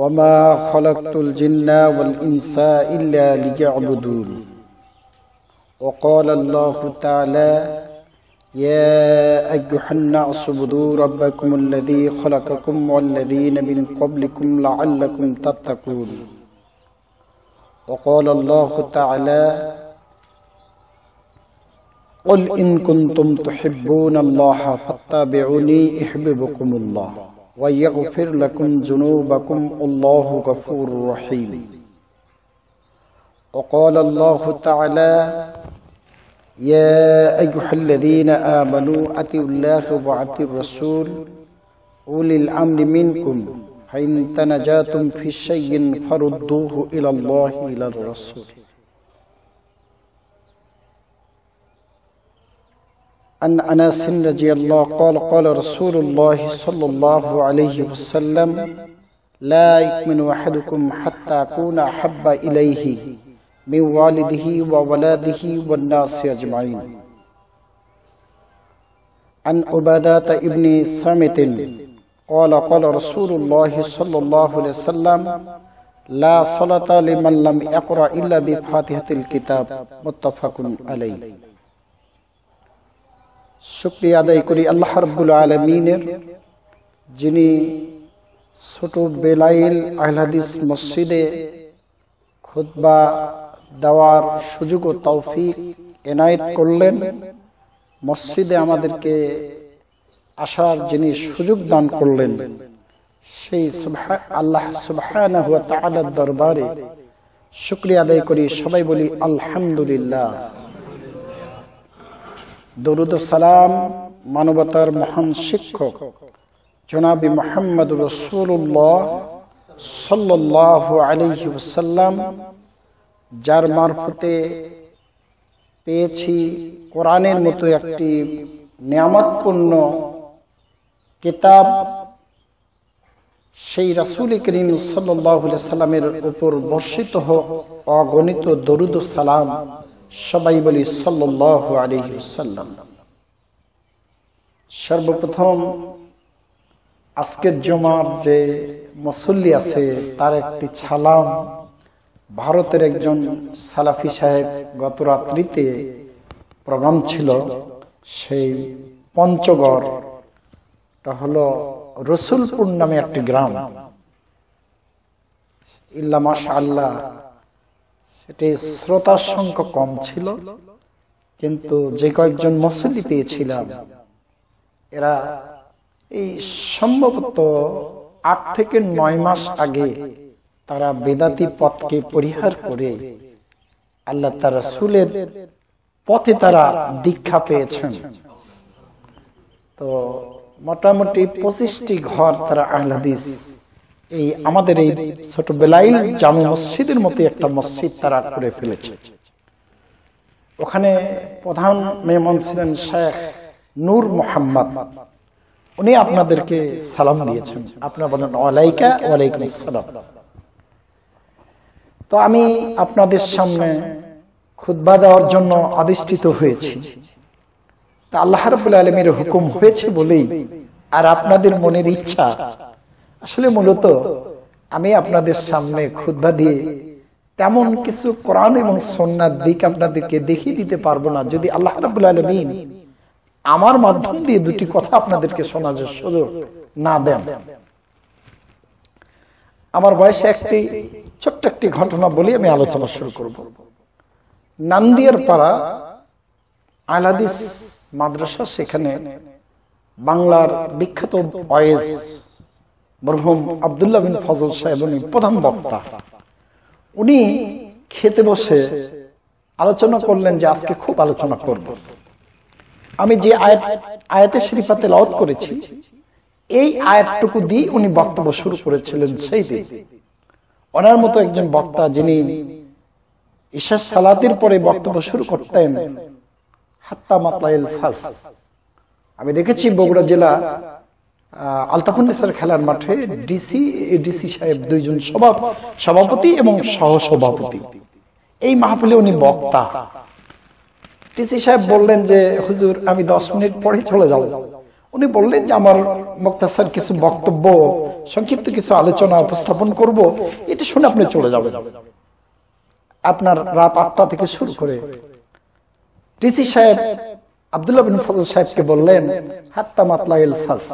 وما خلقت الجن والإنس إلا ليعبدون وقال الله تعالى يا أيها الناس اعبدوا ربكم الذي خلقكم والذين من قبلكم لعلكم تتقون وقال الله تعالى قل إن كنتم تحبون الله فاتبعوني احببكم الله ويغفر لكم ذنوبكم الله غفور رحيم وقال الله تعالى يا أيها الذين آمنوا أتوا الله وأتوا الرسول أولي الأمر منكم فإن تنجاتم في شيء فردوه إلى الله إلى الرسول عن أنس رضي الله قال قال رسول الله صلى الله عليه وسلم لا يؤمن أحدكم حتى أكون أحب إليه من والده وولده والناس أجمعين عن عبادة ابن صامت قال قال رسول الله صلى الله عليه وسلم لا صلاة لمن لم يقرأ إلا بفاتحة الكتاب متفق عليه শুক্রিয়া আদায় করি আল্লাহ রব্বুল আলমিনের যিনি ছোট বেলাইল আহলাদিস মসজিদে খুতবা দেওয়ার সুযোগ ও তৌফিক এনায়েত করলেন মসজিদে আমাদেরকে আসার যিনি সুযোগ দান করলেন সেই আল্লাহ সুবাহ দরবারে শুক্রিয়া আদায় করি সবাই বলি আলহামদুলিল্লাহ দরুদ সালাম মানবতার মহান শিক্ষক জনাবি মোহাম্মদ রসুল্লাহ সাল্লাহ আলী ওসাল্লাম যার মারফতে পেয়েছি কোরআনের মতো একটি নিয়ামতপূর্ণ কিতাব সেই রাসুল করিম সাল্লাহ সাল্লামের উপর বর্ষিত হোক অগণিত দরুদ সালাম সবাই বলি সাল্লাহ আলহিসাল্লাম সর্বপ্রথম আজকের জমার যে মুসল্লি আছে তার একটি ছালাম ভারতের একজন সালাফি সাহেব গত রাত্রিতে প্রোগ্রাম ছিল সেই পঞ্চগড়টা হলো রসুলপুর নামে একটি গ্রাম ইল্লা মাশা আল্লাহ সেটি শ্রোতার সংখ্যা কম ছিল কিন্তু যে কয়েকজন মসলি পেয়েছিলাম এরা এই সম্ভবত আট থেকে নয় মাস আগে তারা বেদাতি পথকে পরিহার করে আল্লাহ তারা সুলের পথে তারা দীক্ষা পেয়েছেন তো মোটামুটি পঁচিশটি ঘর তারা আহ্লাদিস এই আমাদের এই ছোট বেলাইল জামে মসজিদের মতো একটা মসজিদ তারা করে ফেলেছে ওখানে প্রধান মেহমান ছিলেন শেখ নূর মোহাম্মদ উনি আপনাদেরকে সালাম দিয়েছেন আপনারা বলেন ওয়ালাইকা ওয়ালাইকুম সালাম তো আমি আপনাদের সামনে খুদ্া দেওয়ার জন্য আদিষ্ঠিত হয়েছি তা আল্লাহ রবুল আলমীর হুকুম হয়েছে বলেই আর আপনাদের মনের ইচ্ছা আসলে মূলত আমি আপনাদের সামনে ক্ষুদা দিয়ে তেমন কিছু কোরআন এবং সন্ন্যার দিক আপনাদেরকে দেখিয়ে দিতে পারবো না যদি আল্লাহ রাবুল আলমিন আমার মাধ্যম দিয়ে দুটি কথা আপনাদেরকে শোনার সুযোগ না দেন আমার বয়সে একটি ছোট্ট একটি ঘটনা বলি আমি আলোচনা শুরু করব নান্দিয়ার পাড়া আলাদিস মাদ্রাসা সেখানে বাংলার বিখ্যাত বয়েস মরহুম আবদুল্লাহ বিন ফজল সাহেব উনি প্রধান বক্তা উনি খেতে বসে আলোচনা করলেন যে আজকে খুব আলোচনা করব আমি যে আয়াত আয়াতে শরীফাতে লত করেছি এই আয়াতটুকু দিয়ে উনি বক্তব্য শুরু করেছিলেন সেই দিন ওনার মতো একজন বক্তা যিনি ঈশাস সালাতের পরে বক্তব্য শুরু করতেন হাত্তা মাতলাইল ফাস আমি দেখেছি বগুড়া জেলা আলতাফুন্নেসার খেলার মাঠে ডিসি ডিসি সাহেব দুইজন সভাপ সভাপতি এবং সহসভাপতি এই মাহফিলে উনি বক্তা ডিসি সাহেব বললেন যে হুজুর আমি দশ মিনিট পরে চলে যাব উনি বললেন যে আমার মুক্তাসার কিছু বক্তব্য সংক্ষিপ্ত কিছু আলোচনা উপস্থাপন করব এটা শুনে আপনি চলে যাবেন আপনার রাত আটটা থেকে শুরু করে ডিসি সাহেব আবদুল্লাহ বিন ফজল সাহেবকে বললেন হাত্তা মাতলা ফাস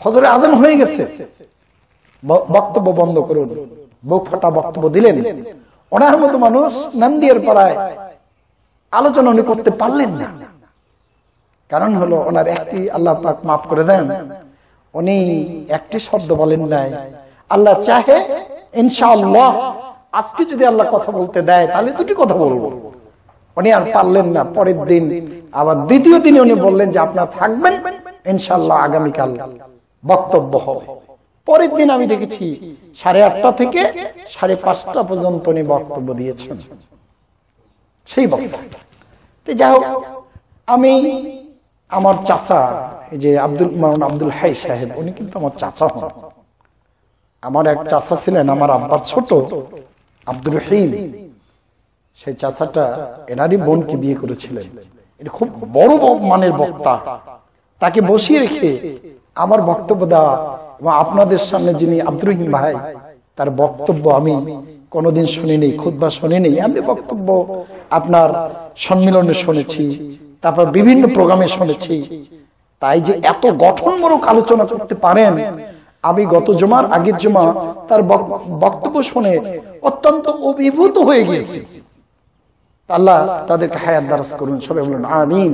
ফজরে আজম হয়ে গেছে বক্তব্য বন্ধ করুন বুক ফাটা বক্তব্য দিলেন ওনার মতো মানুষ নান্দিয়ার পাড়ায় আলোচনা উনি করতে পারলেন না কারণ হলো ওনার একটি আল্লাহ পাক মাফ করে দেন উনি একটি শব্দ বলেন নাই আল্লাহ চাহে ইনশাআল্লাহ আজকে যদি আল্লাহ কথা বলতে দেয় তাহলে দুটি কথা বলবো উনি আর পারলেন না পরের দিন আবার দ্বিতীয় দিনে উনি বললেন যে আপনার থাকবেন ইনশাল্লাহ আগামীকাল বক্তব্য হবে পরের দিন আমি দেখেছি সাড়ে আটটা থেকে সাড়ে পাঁচটা পর্যন্ত উনি বক্তব্য দিয়েছেন সেই বক্তব্য যাই হোক আমি আমার চাচা যে আব্দুল মারুন আব্দুল হাই সাহেব উনি কিন্তু আমার চাচা হন আমার এক চাচা ছিলেন আমার আব্বার ছোট আব্দুল রহিম সেই চাচাটা এনারই বোনকে বিয়ে করেছিলেন খুব বড় মানের বক্তা তাকে বসিয়ে রেখে আমার বক্তব্য দেওয়া এবং আপনাদের সামনে যিনি আব্দুর রহিম ভাই তার বক্তব্য আমি কোনোদিন শুনিনি বা শুনিনি আমি বক্তব্য আপনার সম্মিলনে শুনেছি তারপর বিভিন্ন প্রোগ্রামে শুনেছি তাই যে এত গঠনমূলক আলোচনা করতে পারেন আমি গত জমার আগের জমা তার বক্তব্য শুনে অত্যন্ত অভিভূত হয়ে গিয়েছি আল্লাহ তাদেরকে হায়াত দারাজ করুন সবাই বলুন আমিন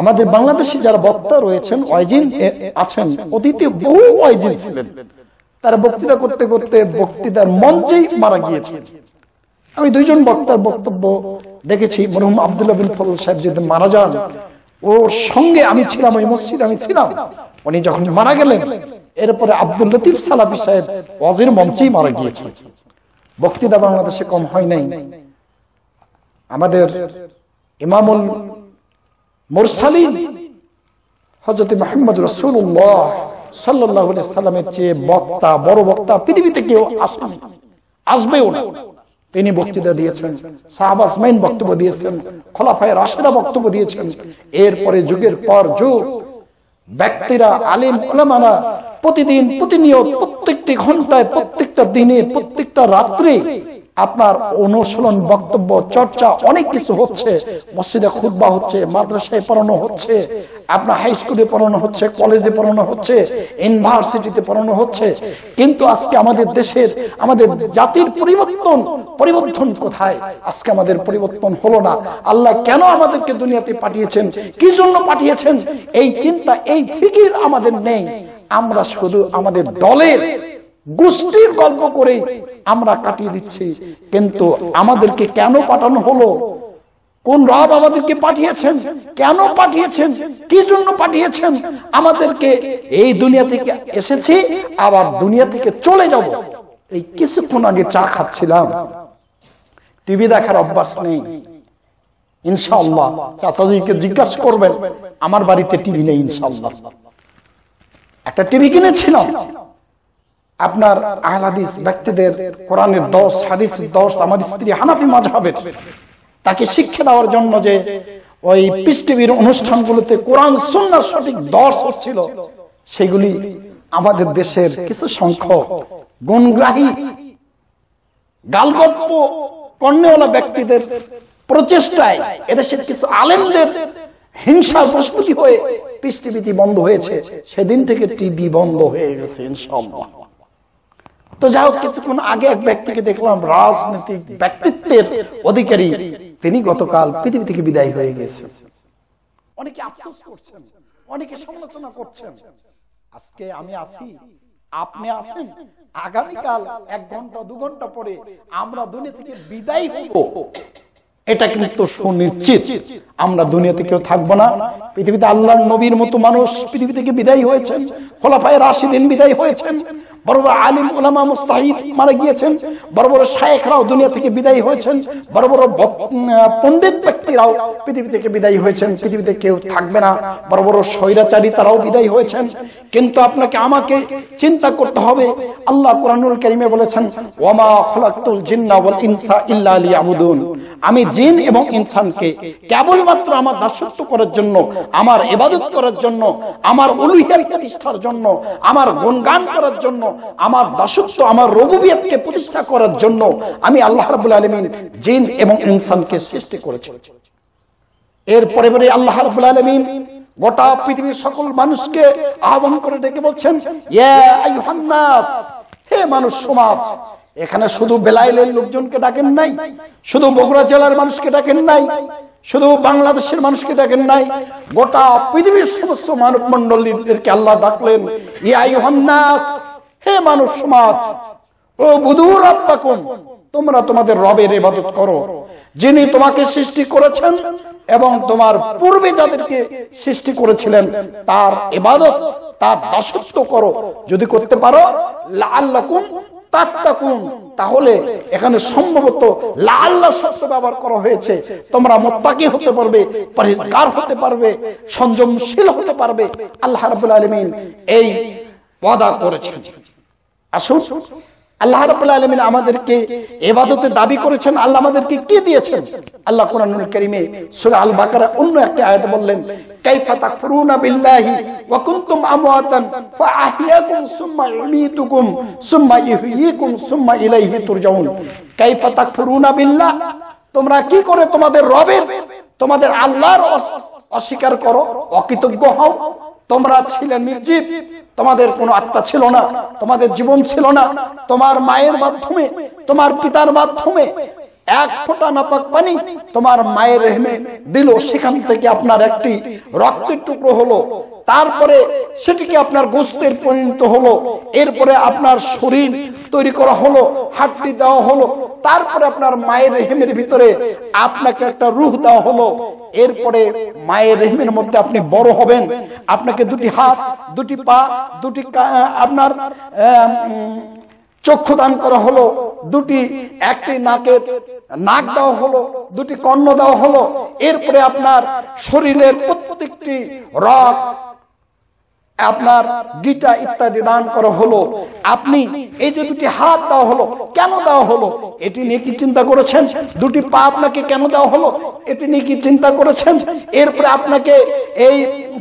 আমাদের বাংলাদেশে যারা বক্তা রয়েছেন ওয়াইজিন আছেন অতীতে বহু ওয়াইজিন ছিলেন তারা বক্তৃতা করতে করতে বক্তৃতার মঞ্চেই মারা গিয়েছে আমি দুইজন বক্তার বক্তব্য দেখেছি মরহুম আবদুল্লাবিন বিন ফজল সাহেব যদি মারা যান ওর সঙ্গে আমি ছিলাম ওই মসজিদ আমি ছিলাম উনি যখন মারা গেলেন এরপরে আব্দুল লতিফ সালাবি সাহেব ওয়াজির মঞ্চেই মারা গিয়েছে বক্তৃতা বাংলাদেশে কম হয় নাই আমাদের ইমামুল মোরসালিন হজরত মাহমুদ রসুল্লাহ সাল্লাহ সাল্লামের চেয়ে বক্তা বড় বক্তা পৃথিবীতে কেউ আসবে আসবেও না তিনি বক্তৃতা দিয়েছেন শাহবাজ বক্তব্য দিয়েছেন খোলাফায় রাশেরা বক্তব্য দিয়েছেন এরপরে যুগের পর যুগ ব্যক্তিরা আলিম ওলামানা প্রতিদিন প্রতিনিয়ত প্রত্যেকটি ঘন্টায় প্রত্যেকটা দিনে প্রত্যেকটা রাত্রে আপনার অনুশীলন বক্তব্য চর্চা অনেক কিছু হচ্ছে মসজিদে খুদ্া হচ্ছে মাদ্রাসায় পড়ানো হচ্ছে আপনার হাই স্কুলে পড়ানো হচ্ছে কলেজে পড়ানো হচ্ছে ইউনিভার্সিটিতে পড়ানো হচ্ছে কিন্তু আজকে আমাদের দেশের আমাদের জাতির পরিবর্তন পরিবর্তন কোথায় আজকে আমাদের পরিবর্তন হলো না আল্লাহ কেন আমাদেরকে দুনিয়াতে পাঠিয়েছেন কি জন্য পাঠিয়েছেন এই চিন্তা এই ফিকির আমাদের নেই আমরা শুধু আমাদের দলের গোষ্ঠীর গল্প করে আমরা কাটিয়ে দিচ্ছি কিন্তু আমাদেরকে কেন পাঠানো হলো কোন রব আমাদেরকে পাঠিয়েছেন কেন পাঠিয়েছেন কি জন্য পাঠিয়েছেন আমাদেরকে এই দুনিয়া থেকে এসেছি আবার দুনিয়া থেকে চলে যাব এই কিছুক্ষণ আগে চা খাচ্ছিলাম টিভি দেখার অভ্যাস নেই ইনশাল্লাহ চাচাজিকে জিজ্ঞাসা করবেন আমার বাড়িতে টিভি নেই ইনশাল্লাহ একটা টিভি কিনেছিলাম আপনার আহলাদিস ব্যক্তিদের কোরআনের দশ হাদিস দশ আমার স্ত্রী হানাফি মাঝহের তাকে শিক্ষা দেওয়ার জন্য যে ওই পিস টিভির অনুষ্ঠানগুলোতে কোরআন সুন্নার সঠিক দশ হচ্ছিল সেগুলি আমাদের দেশের কিছু সংখ্যক গুণগ্রাহী গালগল্প কর্ণেওয়ালা ব্যক্তিদের প্রচেষ্টায় এদেশের কিছু আলেমদের হিংসা প্রস্তুতি হয়ে পিস বন্ধ হয়েছে সেদিন থেকে টিভি বন্ধ হয়ে গেছে ইনশাল্লাহ তো যাই হোক কিছুক্ষণ আগে এক ব্যক্তিকে দেখলাম রাজনৈতিক ব্যক্তিত্বের অধিকারী তিনি গতকাল পৃথিবী থেকে বিদায় হয়ে গেছে অনেকে আফসোস করছেন অনেকে সমালোচনা করছেন আজকে আমি আছি আপনি আছেন আগামীকাল এক ঘন্টা দু ঘন্টা পরে আমরা দুনিয়া থেকে বিদায় হইব এটা কিন্তু সুনিশ্চিত আমরা দুনিয়াতে কেউ থাকবো না পৃথিবীতে আল্লাহ নবীর মতো মানুষ পৃথিবী থেকে বিদায় হয়েছেন খোলাফায় রাশিদিন বিদায় হয়েছেন বড় বড় আলিম ওলামা মুস্তাহিদ মারা গিয়েছেন বড় বড় শায়েখরাও দুনিয়া থেকে বিদায় হয়েছেন বড় বড় পণ্ডিত ব্যক্তিরাও পৃথিবী থেকে বিদায় হয়েছেন পৃথিবীতে কেউ থাকবে না বড় বড় স্বৈরাচারী তারাও বিদায় হয়েছেন কিন্তু আপনাকে আমাকে চিন্তা করতে হবে আল্লাহ কোরআনুল করিমে বলেছেন ওমা জিন্না ইনসা ইল্লা লিয়াবুদুন আমি জিন এবং ইনসানকে কেবলমাত্র আমার দাসত্ব করার জন্য আমার ইবাদত করার জন্য আমার অলুহিয়ার প্রতিষ্ঠার জন্য আমার গুণগান করার জন্য আমার দাসত্ব আমার রঘুবিয়াতকে প্রতিষ্ঠা করার জন্য আমি আল্লাহ রাবুল আলমিন জিন এবং ইনসানকে সৃষ্টি করেছি এর পরে পরে আল্লাহ রাবুল আলমিন গোটা পৃথিবীর সকল মানুষকে আহ্বান করে ডেকে বলছেন ইয়া আইহান্নাস হে মানুষ সমাজ এখানে শুধু বেলাইলের লোকজনকে ডাকেন নাই শুধু বগুড়া জেলার মানুষকে ডাকেন নাই শুধু বাংলাদেশের মানুষকে দেখেন নাই গোটা পৃথিবীর সমস্ত মানব মন্ডলীদেরকে আল্লাহ ডাকলেন ইয়াই হন্যাস হে মানুষ সমাজ ও বুধুর আব্বাকুম তোমরা তোমাদের রবের ইবাদত করো যিনি তোমাকে সৃষ্টি করেছেন এবং তোমার পূর্বে যাদেরকে সৃষ্টি করেছিলেন তার ইবাদত তার দাসত্ব করো যদি করতে পারো লাল্লাকুম তাহলে এখানে সম্ভবত লাল্লা শব্দ ব্যবহার করা হয়েছে তোমরা মোত্তাকি হতে পারবে পরিষ্কার হতে পারবে সংযমশীল হতে পারবে আল্লাহ রাব্বুল আলমিন এই পদা করেছেন আসুন আল্লাহ রাবুল্লাহ আলমিন আমাদেরকে এবাদতে দাবি করেছেন আল্লাহ আমাদেরকে কি দিয়েছেন আল্লাহ কোরআনুল করিমে সুরা আল বাকারা অন্য একটা আয়াত বললেন কাইফা তাকফুরুনা বিল্লাহি ওয়া কুনতুম আমওয়াতান ফা ফাআহইয়াকুম সুম্মা ইউমীতুকুম সুম্মা ইউহয়ীকুম সুম্মা ইলাইহি তুরজাউন কাইফা তাকফুরুনা বিল্লাহ তোমরা কি করে তোমাদের রবের তোমাদের আল্লাহর অস্বীকার করো অকৃতজ্ঞ হও তোমরা ছিলেন নির্জীব তোমাদের কোনো আত্মা ছিল না তোমাদের জীবন ছিল না তোমার মায়ের মাধ্যমে তোমার পিতার মাধ্যমে এক ফোঁটা নাপাক পানি তোমার মায়ের রেহমে দিল সেখান থেকে আপনার একটি রক্তের টুকরো হলো তারপরে সেটিকে আপনার গোস্তের পরিণত হলো এরপরে আপনার শরীর তৈরি করা হলো হাটটি দেওয়া হলো তারপরে আপনার মায়ের রেহেমের ভিতরে আপনাকে একটা রুহ দেওয়া হলো এরপরে মায়ের রেহমের মধ্যে আপনি বড় হবেন আপনাকে দুটি হাত দুটি পা দুটি আপনার চক্ষু দান করা হলো দুটি একটি নাকের নাক দেওয়া হলো দুটি কর্ণ দেওয়া হলো এরপরে আপনার শরীরের প্রত্যেকটি রক আপনার গিটা ইত্যাদি দান করা হলো আপনি এই যে দুটি হাত দেওয়া হলো কেন দেওয়া হলো এটি নিয়ে কি চিন্তা করেছেন দুটি পা আপনাকে কেন দেওয়া হলো এটি নিয়ে কি চিন্তা করেছেন এরপরে আপনাকে এই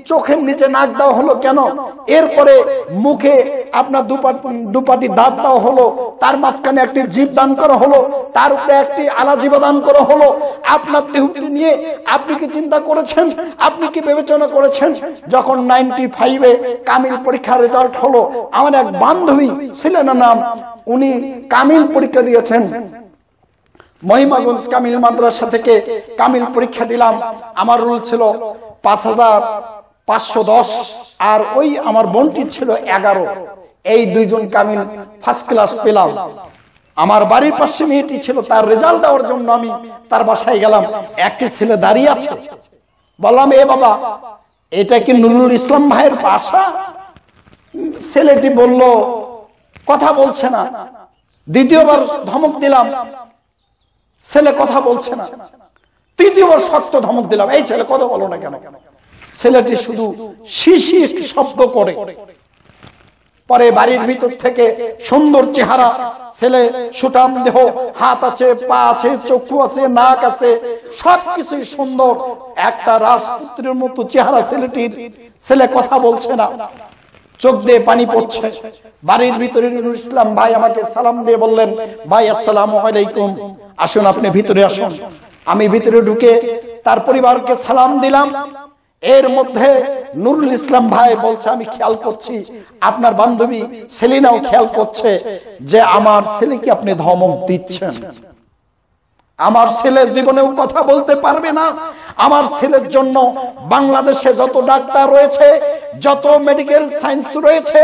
চোখের নিচে নাক দেওয়া হলো কেন এরপরে মুখে আপনার দুপাটি দাঁত দেওয়া হলো তার মাঝখানে একটি জীব দান করা হলো তার উপরে একটি আলাজীব দান করা হলো আপনার দেহটি নিয়ে আপনি কি চিন্তা করেছেন আপনি কি বিবেচনা করেছেন যখন নাইনটি ফাইভে কামিল পরীক্ষার রেজাল্ট হলো আমার এক বান্ধবী ছিলেন নাম উনি কামিল পরীক্ষা দিয়েছেন মহিমাগঞ্জ কামিল মাদ্রাসা থেকে কামিল পরীক্ষা দিলাম আমার রোল ছিল পাঁচ হাজার পাঁচশো দশ আর ওই আমার বোনটির ছিল এগারো এই দুইজন কামিল ফার্স্ট ক্লাস পেলাম আমার বাড়ির পাশে মেয়েটি ছিল তার রেজাল্ট দেওয়ার জন্য আমি তার বাসায় গেলাম একটি ছেলে দাঁড়িয়ে আছে বললাম এ বাবা এটা কি নুরুল ইসলাম ভাইয়ের বাসা ছেলেটি বলল কথা বলছে না দ্বিতীয়বার ধমক দিলাম ছেলে কথা বলছে না তৃতীয় শক্ত ধমক দিলাম এই ছেলে কথা বলো না কেন ছেলেটি শুধু শিশি একটি শব্দ করে পরে বাড়ির ভিতর থেকে সুন্দর চেহারা ছেলে সুটাম দেহ হাত আছে পা আছে চক্ষু আছে নাক আছে সবকিছু সুন্দর একটা রাজপুত্রের মতো চেহারা ছেলেটির ছেলে কথা বলছে না চোখ দিয়ে পানি পড়ছে বাড়ির ভিতরে ইসলাম ভাই আমাকে সালাম দিয়ে বললেন ভাই আসসালাম আলাইকুম আসুন আপনি ভিতরে আসুন আমি ভিতরে ঢুকে তার পরিবারকে সালাম দিলাম এর মধ্যে নুরুল ইসলাম ভাই বলছে আমি খেয়াল করছি আপনার বান্ধবী সেলিনাও খেয়াল করছে যে আমার ছেলেকে আপনি ধমক দিচ্ছেন আমার ছেলে জীবনেও কথা বলতে পারবে না আমার ছেলের জন্য বাংলাদেশে যত ডাক্তার রয়েছে যত মেডিকেল সায়েন্স রয়েছে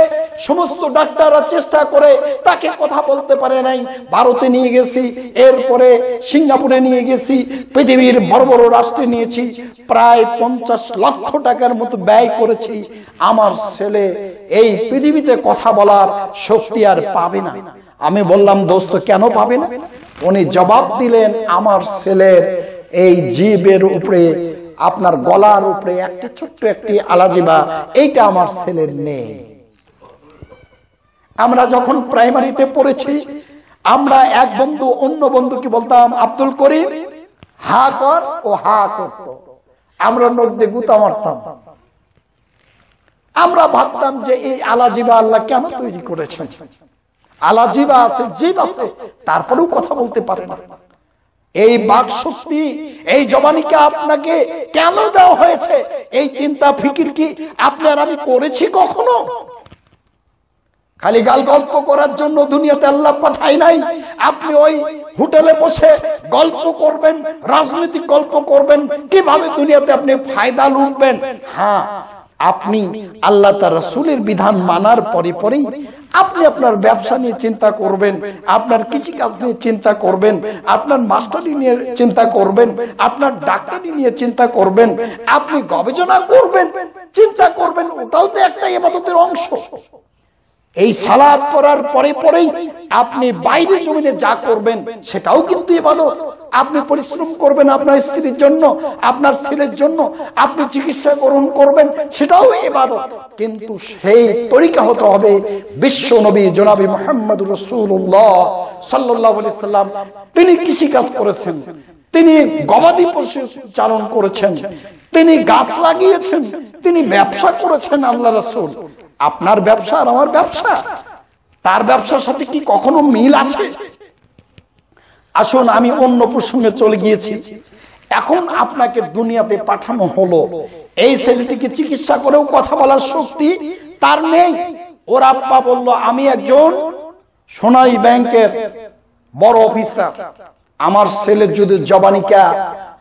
সমস্ত ডাক্তাররা চেষ্টা করে তাকে কথা বলতে পারে নাই ভারতে নিয়ে গেছি এরপরে সিঙ্গাপুরে নিয়ে গেছি পৃথিবীর বড় বড় রাষ্ট্রে নিয়েছি প্রায় পঞ্চাশ লক্ষ টাকার মতো ব্যয় করেছি আমার ছেলে এই পৃথিবীতে কথা বলার শক্তি আর পাবে না আমি বললাম দোস্ত কেন পাবে না উনি জবাব দিলেন আমার ছেলের এই জীবের উপরে আপনার গলার উপরে একটি ছোট্ট একটি আলাজিবা এইটা আমার ছেলের নেই আমরা যখন প্রাইমারিতে পড়েছি আমরা এক বন্ধু অন্য বন্ধুকে বলতাম আব্দুল করিম হা কর ও হা করত আমরা নদী গুতা মারতাম আমরা ভাবতাম যে এই আলাজিবা আল্লাহ কেন তৈরি করেছে আলাজিবা আছে জীব আছে তারপরেও কথা বলতে পারে না এই বাক শক্তি এই জবানিকে আপনাকে কেন দেওয়া হয়েছে এই চিন্তা ফিকির কি আপনার আমি করেছি কখনো খালি গাল গল্প করার জন্য দুনিয়াতে আল্লাহ পাঠায় নাই আপনি ওই হোটেলে বসে গল্প করবেন রাজনৈতিক গল্প করবেন কিভাবে দুনিয়াতে আপনি ফায়দা লুটবেন হ্যাঁ আপনি আল্লাহ তার রসুলের বিধান মানার পরে পরেই আপনি আপনার ব্যবসা নিয়ে চিন্তা করবেন আপনার কৃষিকাজ নিয়ে চিন্তা করবেন আপনার মাস্টারি নিয়ে চিন্তা করবেন আপনার ডাক্তারি নিয়ে চিন্তা করবেন আপনি গবেষণা করবেন চিন্তা করবেন ওটাও তো একটা এবাদতের অংশ এই সালাদ করার পরে পরেই আপনি বাইরে জমিনে যা করবেন সেটাও কিন্তু এবাদত আপনি পরিশ্রম করবেন আপনার স্ত্রীর জন্য আপনার ছেলের জন্য আপনি চিকিৎসা গ্রহণ করবেন সেটাও এবাদত কিন্তু সেই তরিকা হতে হবে বিশ্ব নবী জনাবি মোহাম্মদ রসুল্লাহ সাল্লাহ সাল্লাম তিনি কৃষিকাজ করেছেন তিনি গবাদি পশু চালন করেছেন তিনি গাছ লাগিয়েছেন তিনি ব্যবসা করেছেন আল্লাহ রসুল আপনার ব্যবসা আর আমার ব্যবসা তার ব্যবসার সাথে কি কখনো মিল আছে আসুন আমি অন্য প্রসঙ্গে চলে গিয়েছি এখন আপনাকে দুনিয়াতে পাঠানো হলো এই ছেলেটিকে চিকিৎসা করেও কথা বলার শক্তি তার নেই ওর আপা বলল আমি একজন সোনাই ব্যাংকের বড় অফিসার আমার ছেলের যদি জবানিকা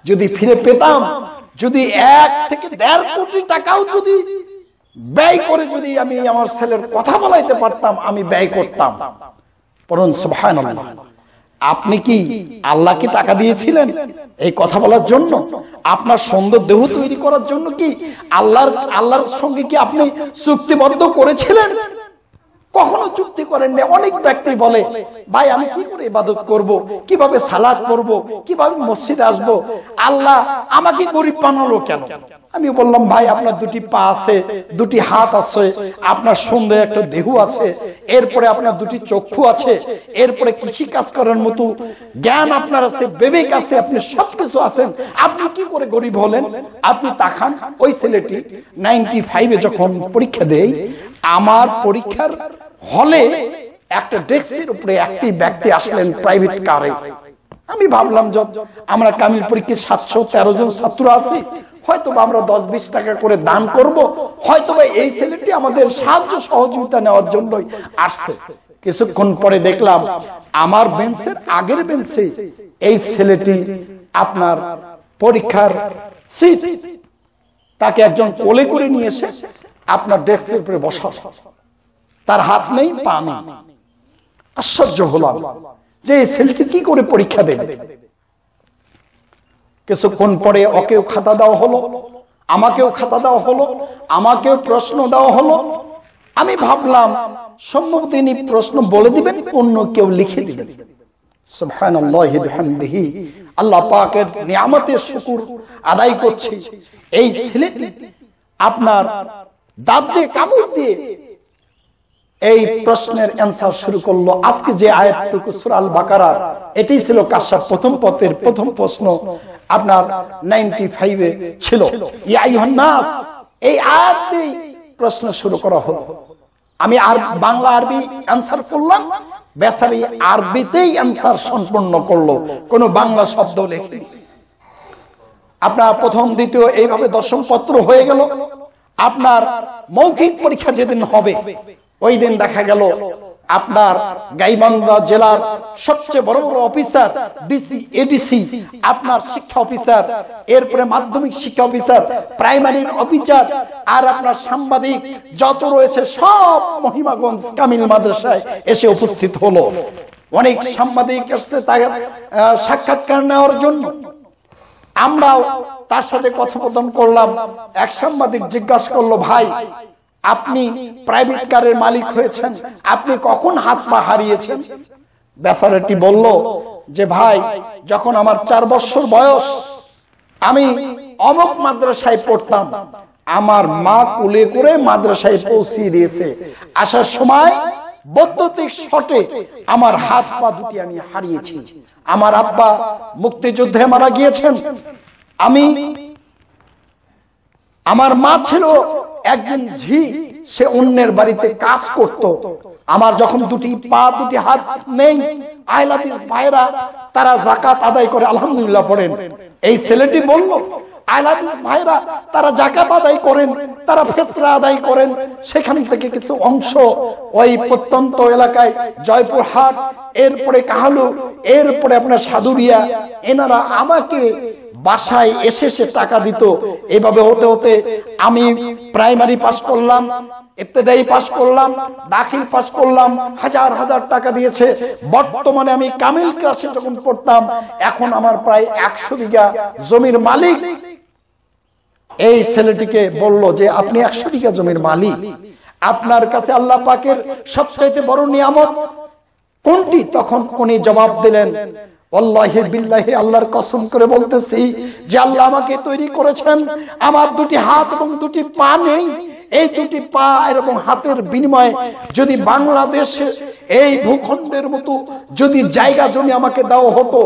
যদি ফিরে পেতাম যদি এক থেকে দেড় কোটি টাকাও যদি ব্যয় করে যদি আমি আমার ছেলের কথা বলাইতে পারতাম আমি ব্যয় করতাম আপনি কি আল্লাহ কি টাকা দিয়েছিলেন এই কথা বলার জন্য আপনার সুন্দর দেহ তৈরি করার জন্য কি আল্লাহর আল্লাহর সঙ্গে কি আপনি চুক্তিবদ্ধ করেছিলেন কখনো চুক্তি করেন না অনেক ব্যক্তি বলে ভাই আমি কি করে ইবাদত করব। কিভাবে সালাদ করব। কিভাবে মসজিদ আসব। আল্লাহ আমাকে গরিব বানালো কেন আমি বললাম ভাই আপনার দুটি পা আছে দুটি হাত আছে আপনার সুন্দর একটা দেহ আছে এরপরে আপনার দুটি চক্ষু আছে এরপরে কৃষি কাজ করার মতো জ্ঞান আপনার আছে বিবেক আছে আপনি সবকিছু আছেন আপনি কি করে গরিব হলেন আপনি তাকান ওই ছেলেটি নাইনটি ফাইভে যখন পরীক্ষা দেয় আমার পরীক্ষার হলে একটা ডেস্কের উপরে একটি ব্যক্তি আসলেন প্রাইভেট কারে আমি ভাবলাম যত আমরা কামিল পরীক্ষায় সাতশো তেরো জন ছাত্র আছি হয়তো আমরা দশ বিশ টাকা করে দান করব হয়তো এই ছেলেটি আমাদের সাহায্য সহযোগিতা নেওয়ার জন্যই আসছে কিছুক্ষণ পরে দেখলাম আমার বেঞ্চের আগের বেঞ্চে এই ছেলেটি আপনার পরীক্ষার সিট তাকে একজন কোলে করে নিয়ে এসে আপনার ডেস্কের উপরে বসা তার হাত নেই পা নেই আশ্চর্য হলাম যে ছেলেটি কি করে পরীক্ষা দেবে কিছুক্ষণ পরে ওকেও খাতা দেওয়া হলো আমাকেও খাতা দেওয়া হলো আমাকেও প্রশ্ন দেওয়া হলো আমি ভাবলাম সম্ভবত তিনি প্রশ্ন বলে দিবেন অন্য কেউ লিখে দিবেন শুকুর আদায় করছে এই ছেলেটি আপনার দাঁত দিয়ে কামড় দিয়ে এই প্রশ্নের অ্যান্সার শুরু করলো আজকে যে আয়াতটুকু সুরাল বাকারা এটি ছিল কাশা প্রথম পথের প্রথম প্রশ্ন আপনার নাইনটি ফাইভে ছিল নাস এই আয়াত প্রশ্ন শুরু করা হলো আমি আর বাংলা আরবি অ্যান্সার করলাম বেসারি আরবিতেই অ্যান্সার সম্পন্ন করলো কোন বাংলা শব্দ লেখে আপনার প্রথম দ্বিতীয় এইভাবে দশম পত্র হয়ে গেল আপনার মৌখিক পরীক্ষা যেদিন হবে ওই দিন দেখা গেল আপনার গাইবান্ধা জেলার সবচেয়ে বড় বড় অফিসার ডিসি এডিসি আপনার শিক্ষা অফিসার এরপরে মাধ্যমিক শিক্ষা অফিসার প্রাইমারির অফিসার আর আপনার সাংবাদিক যত রয়েছে সব মহিমাগঞ্জ কামিল মাদ্রাসায় এসে উপস্থিত হলো অনেক সাংবাদিক এসছে তাদের সাক্ষাৎকার নেওয়ার জন্য আমরাও তার সাথে কথোপকথন করলাম এক সাংবাদিক জিজ্ঞাসা করলো ভাই আপনি প্রাইভেট কারের মালিক হয়েছেন আপনি কখন হাত পা হারিয়েছেন বেচারাটি বলল যে ভাই যখন আমার চার বছর বয়স আমি অমক মাদ্রাসায় পড়তাম আমার মা কুলে করে মাদ্রাসায় পৌঁছিয়ে দিয়েছে আসার সময় বৈদ্যুতিক শটে আমার হাত পা দুটি আমি হারিয়েছি আমার আব্বা মুক্তিযুদ্ধে মারা গিয়েছেন আমি আমার মা ছিল একজন ঝি সে অন্যের বাড়িতে কাজ করত আমার যখন দুটি পা দুটি হাত নেই আয়লাদিস ভাইরা তারা জাকাত আদায় করে আলহামদুলিল্লাহ পড়েন এই ছেলেটি বলল আয়লাদিস ভাইরা তারা জাকাত আদায় করেন তারা ফেতরা আদায় করেন সেখান থেকে কিছু অংশ ওই প্রত্যন্ত এলাকায় জয়পুরহাট এরপরে কাহালু এরপরে আপনার সাদুরিয়া এনারা আমাকে বাসায় এসে সে টাকা দিত এইভাবে হতে হতে আমি প্রাইমারি পাস করলাম ইবতেদায়ী পাস করলাম দাখিল পাস করলাম হাজার হাজার টাকা দিয়েছে বর্তমানে আমি কামিল ক্লাসে যখন পড়তাম এখন আমার প্রায় একশো বিঘা জমির মালিক এই ছেলেটিকে বলল যে আপনি একশো বিঘা জমির মালিক আপনার কাছে আল্লাহ পাকের সবচাইতে বড় নিয়ামত কোনটি তখন উনি জবাব দিলেন হাতের বিনিময়ে যদি এই ভূখণ্ডের মতো যদি জায়গা জমি আমাকে দেওয়া হতো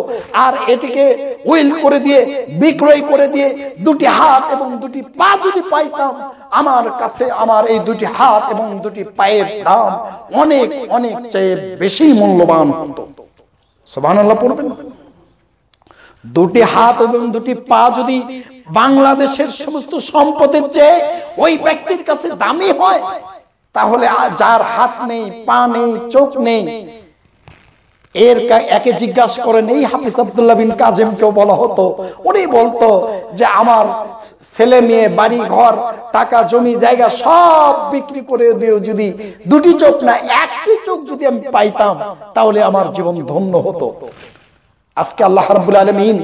আর এটিকে উইল করে দিয়ে বিক্রয় করে দিয়ে দুটি হাত এবং দুটি পা যদি পাইতাম আমার কাছে আমার এই দুটি হাত এবং দুটি পায়ের দাম অনেক অনেক চেয়ে বেশি মূল্যবান হতো দুটি হাত এবং দুটি পা যদি বাংলাদেশের সমস্ত সম্পদের চেয়ে ওই ব্যক্তির কাছে দামি হয় তাহলে যার হাত নেই পা নেই চোখ নেই এর একে জিজ্ঞাসা করেন এই হাফিজ আবদুল্লাহ বিন কেউ বলা হতো উনি বলতো যে আমার ছেলে মেয়ে বাড়ি ঘর টাকা জমি জায়গা সব বিক্রি করে দিয়েও যদি দুটি চোখ না একটি চোখ যদি আমি পাইতাম তাহলে আমার জীবন ধন্য হতো আজকে আল্লাহ রাবুল আলমিন